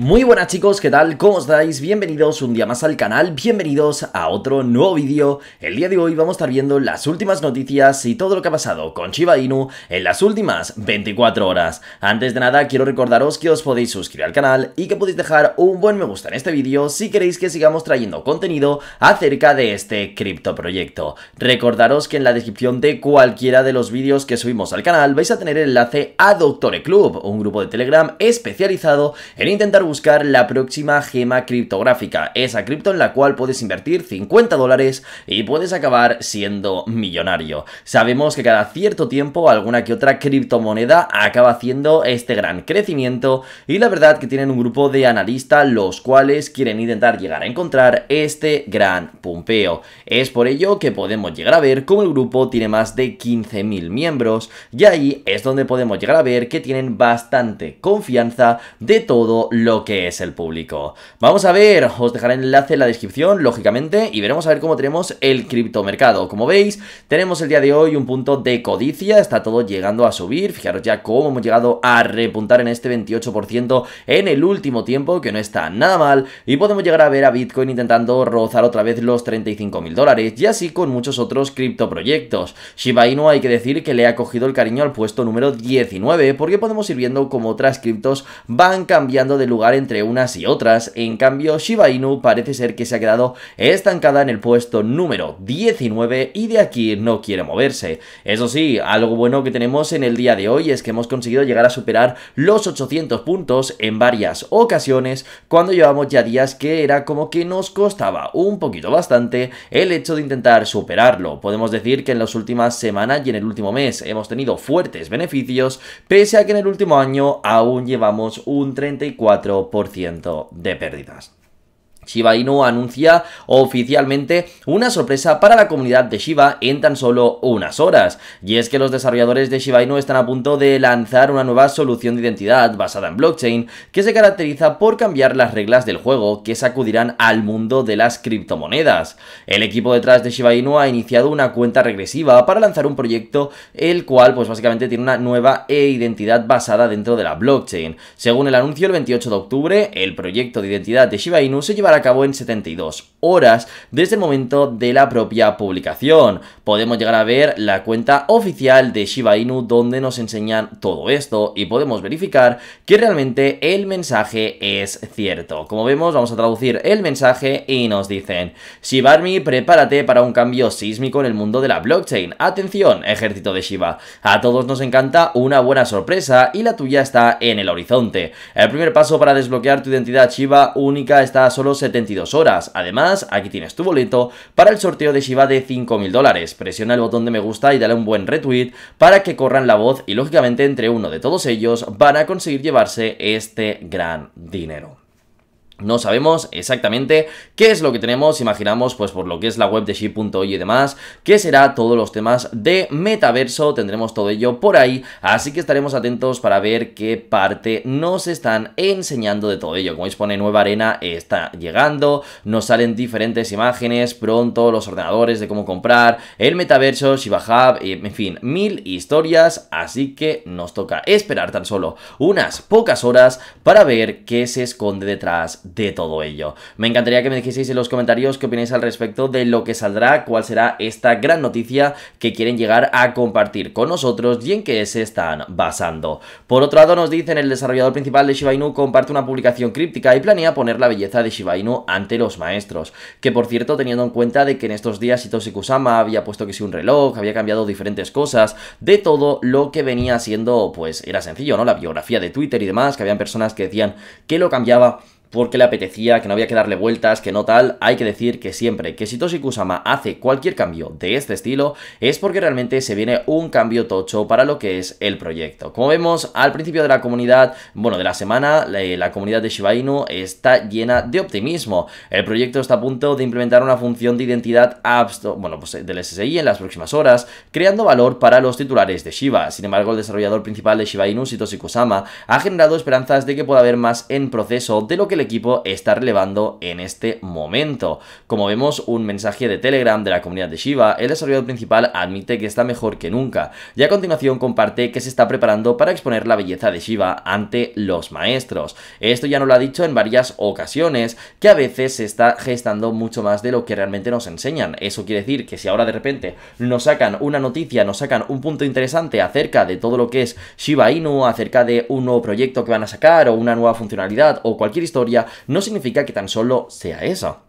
Muy buenas chicos, ¿qué tal? ¿Cómo estáis? Bienvenidos un día más al canal, bienvenidos a otro nuevo vídeo. El día de hoy vamos a estar viendo las últimas noticias y todo lo que ha pasado con Shiba Inu en las últimas 24 horas. Antes de nada, quiero recordaros que os podéis suscribir al canal y que podéis dejar un buen me gusta en este vídeo si queréis que sigamos trayendo contenido acerca de este criptoproyecto. Recordaros que en la descripción de cualquiera de los vídeos que subimos al canal vais a tener el enlace a Doctore Club, un grupo de Telegram especializado en intentar buscar la próxima gema criptográfica, esa cripto en la cual puedes invertir 50 dólares y puedes acabar siendo millonario. Sabemos que cada cierto tiempo alguna que otra criptomoneda acaba haciendo este gran crecimiento y la verdad que tienen un grupo de analistas los cuales quieren intentar llegar a encontrar este gran pumpeo. Es por ello que podemos llegar a ver cómo el grupo tiene más de 15.000 miembros y ahí es donde podemos llegar a ver que tienen bastante confianza de todo lo que es el público. Vamos a ver, os dejaré el enlace en la descripción, lógicamente, y veremos a ver cómo tenemos el criptomercado. Como veis, tenemos el día de hoy un punto de codicia, está todo llegando a subir, fijaros ya cómo hemos llegado a repuntar en este 28% en el último tiempo, que no está nada mal, y podemos llegar a ver a Bitcoin intentando rozar otra vez los 35 mil dólares, y así con muchos otros criptoproyectos. Shiba Inu hay que decir que le ha cogido el cariño al puesto número 19, porque podemos ir viendo cómo otras criptos van cambiando de lugar entre unas y otras. En cambio, Shiba Inu parece ser que se ha quedado estancada en el puesto número 19 y de aquí no quiere moverse. Eso sí, algo bueno que tenemos en el día de hoy es que hemos conseguido llegar a superar los 800 puntos en varias ocasiones cuando llevamos ya días que era como que nos costaba un poquito bastante el hecho de intentar superarlo. Podemos decir que en las últimas semanas y en el último mes hemos tenido fuertes beneficios, pese a que en el último año aún llevamos un 34 por ciento de pérdidas. Shiba Inu anuncia oficialmente una sorpresa para la comunidad de Shiba en tan solo unas horas, y es que los desarrolladores de Shiba Inu están a punto de lanzar una nueva solución de identidad basada en blockchain que se caracteriza por cambiar las reglas del juego que sacudirán al mundo de las criptomonedas. El equipo detrás de Shiba Inu ha iniciado una cuenta regresiva para lanzar un proyecto el cual pues básicamente tiene una nueva e identidad basada dentro de la blockchain. Según el anuncio el 28 de octubre, el proyecto de identidad de Shiba Inu se llevará acabó en 72 horas desde el momento de la propia publicación. Podemos llegar a ver la cuenta oficial de Shiba Inu donde nos enseñan todo esto y podemos verificar que realmente el mensaje es cierto. Como vemos, vamos a traducir el mensaje y nos dicen Shiba prepárate para un cambio sísmico en el mundo de la blockchain. Atención, ejército de Shiba. A todos nos encanta una buena sorpresa y la tuya está en el horizonte. El primer paso para desbloquear tu identidad Shiba única está a solo 72 horas. Además, aquí tienes tu boleto para el sorteo de Shiva de 5.000 dólares. Presiona el botón de me gusta y dale un buen retweet para que corran la voz y lógicamente entre uno de todos ellos van a conseguir llevarse este gran dinero. No sabemos exactamente qué es lo que tenemos, imaginamos pues por lo que es la web de ship.io y demás, que será todos los temas de metaverso, tendremos todo ello por ahí, así que estaremos atentos para ver qué parte nos están enseñando de todo ello. Como veis pone nueva arena, está llegando, nos salen diferentes imágenes, pronto los ordenadores de cómo comprar, el metaverso, Shiba Hub, eh, en fin, mil historias, así que nos toca esperar tan solo unas pocas horas para ver qué se esconde detrás de todo ello. Me encantaría que me dijeseis en los comentarios qué opináis al respecto de lo que saldrá, cuál será esta gran noticia que quieren llegar a compartir con nosotros y en qué se están basando. Por otro lado, nos dicen el desarrollador principal de Shiba Inu comparte una publicación críptica y planea poner la belleza de Shiba Inu ante los maestros. Que por cierto, teniendo en cuenta de que en estos días Hitoshi Kusama había puesto que si un reloj, había cambiado diferentes cosas, de todo lo que venía siendo, pues era sencillo, ¿no? La biografía de Twitter y demás, que habían personas que decían que lo cambiaba porque le apetecía, que no había que darle vueltas, que no tal, hay que decir que siempre que Satoshi Kusama hace cualquier cambio de este estilo es porque realmente se viene un cambio tocho para lo que es el proyecto. Como vemos, al principio de la comunidad, bueno, de la semana, la, eh, comunidad de Shiba Inu está llena de optimismo. El proyecto está a punto de implementar una función de identidad bueno, pues eh, del SSI en las próximas horas, creando valor para los titulares de Shiba. Sin embargo, el desarrollador principal de Shiba Inu, Satoshi Kusama, ha generado esperanzas de que pueda haber más en proceso de lo que el equipo está relevando en este momento. Como vemos, un mensaje de Telegram de la comunidad de Shiba, el desarrollador principal admite que está mejor que nunca y a continuación comparte que se está preparando para exponer la belleza de Shiba ante los maestros. Esto ya nos lo ha dicho en varias ocasiones, que a veces se está gestando mucho más de lo que realmente nos enseñan. Eso quiere decir que si ahora de repente nos sacan una noticia, nos sacan un punto interesante acerca de todo lo que es Shiba Inu, acerca de un nuevo proyecto que van a sacar o una nueva funcionalidad o cualquier historia, no significa que tan solo sea eso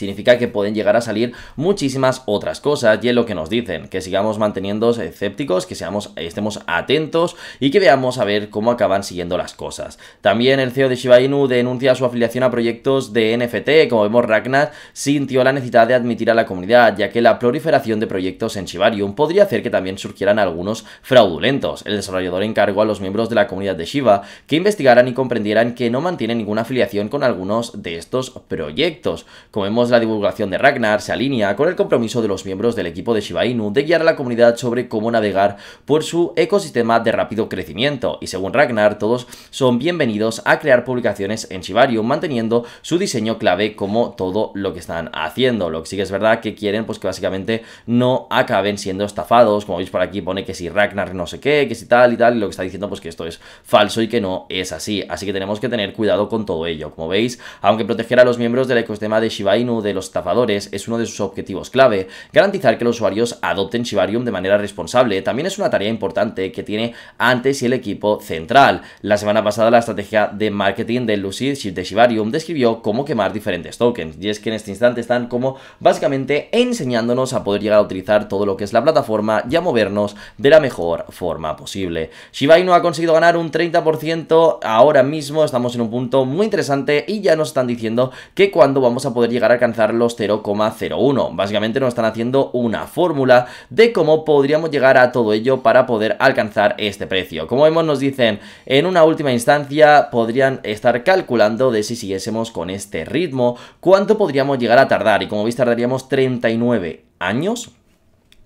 significa que pueden llegar a salir muchísimas otras cosas y es lo que nos dicen, que sigamos manteniendo escépticos, que seamos, estemos atentos y que veamos a ver cómo acaban siguiendo las cosas. También el CEO de Shiba Inu denuncia su afiliación a proyectos de NFT, como vemos Ragnar sintió la necesidad de admitir a la comunidad, ya que la proliferación de proyectos en Shibarium podría hacer que también surgieran algunos fraudulentos. El desarrollador encargó a los miembros de la comunidad de Shiba que investigaran y comprendieran que no mantiene ninguna afiliación con algunos de estos proyectos. Como hemos la divulgación de Ragnar se alinea con el compromiso de los miembros del equipo de Shiba Inu de guiar a la comunidad sobre cómo navegar por su ecosistema de rápido crecimiento, y según Ragnar, todos son bienvenidos a crear publicaciones en Shibarium, manteniendo su diseño clave como todo lo que están haciendo. Lo que sí que es verdad que quieren, pues que básicamente no acaben siendo estafados, como veis por aquí pone que si Ragnar no sé qué, que si tal y tal, y lo que está diciendo pues que esto es falso y que no es así. Así que tenemos que tener cuidado con todo ello. Como veis, aunque proteger a los miembros del ecosistema de Shiba Inu de los estafadores es uno de sus objetivos clave. Garantizar que los usuarios adopten Shibarium de manera responsable también es una tarea importante que tiene antes y el equipo central. La semana pasada la estrategia de marketing de Lucid de Shibarium describió cómo quemar diferentes tokens y es que en este instante están como básicamente enseñándonos a poder llegar a utilizar todo lo que es la plataforma y a movernos de la mejor forma posible. Shiba no ha conseguido ganar un 30% ahora mismo, estamos en un punto muy interesante y ya nos están diciendo que cuando vamos a poder llegar a los 0,01. Básicamente nos están haciendo una fórmula de cómo podríamos llegar a todo ello para poder alcanzar este precio. Como vemos nos dicen, en una última instancia podrían estar calculando de si siguiésemos con este ritmo, cuánto podríamos llegar a tardar y como veis tardaríamos 39 años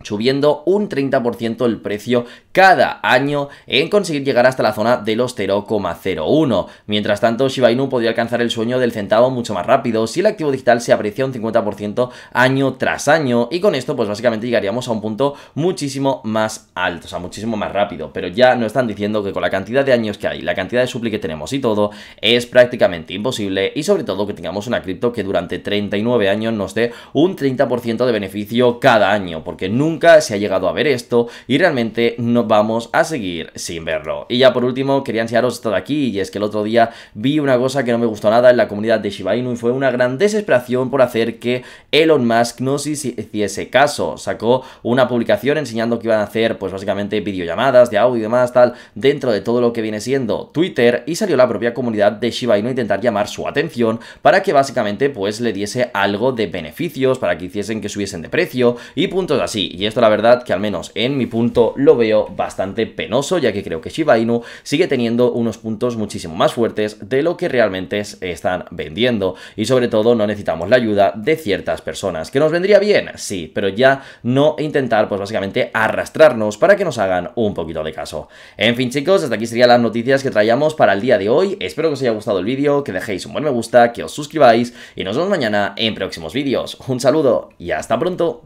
subiendo un 30% el precio cada año en conseguir llegar hasta la zona de los 0,01. Mientras tanto, Shiba Inu podría alcanzar el sueño del centavo mucho más rápido si el activo digital se aprecia un 50% año tras año y con esto pues básicamente llegaríamos a un punto muchísimo más alto, o sea, muchísimo más rápido, pero ya no están diciendo que con la cantidad de años que hay, la cantidad de supli que tenemos y todo, es prácticamente imposible y sobre todo que tengamos una cripto que durante 39 años nos dé un 30% de beneficio cada año, porque nunca nunca se ha llegado a ver esto y realmente no vamos a seguir sin verlo. Y ya por último, quería enseñaros esto aquí y es que el otro día vi una cosa que no me gustó nada en la comunidad de Shiba Inu y fue una gran desesperación por hacer que Elon Musk se hiciese caso. Sacó una publicación enseñando que iban a hacer pues básicamente videollamadas de audio y demás tal dentro de todo lo que viene siendo Twitter y salió la propia comunidad de Shiba Inu a intentar llamar su atención para que básicamente pues le diese algo de beneficios, para que hiciesen que subiesen de precio y puntos así. Y esto la verdad que al menos en mi punto lo veo bastante penoso, ya que creo que Shiba Inu sigue teniendo unos puntos muchísimo más fuertes de lo que realmente están vendiendo. Y sobre todo no necesitamos la ayuda de ciertas personas. ¿Que nos vendría bien? Sí, pero ya no intentar pues básicamente arrastrarnos para que nos hagan un poquito de caso. En fin chicos, hasta aquí serían las noticias que traíamos para el día de hoy. Espero que os haya gustado el vídeo, que dejéis un buen me gusta, que os suscribáis y nos vemos mañana en próximos vídeos. Un saludo y hasta pronto.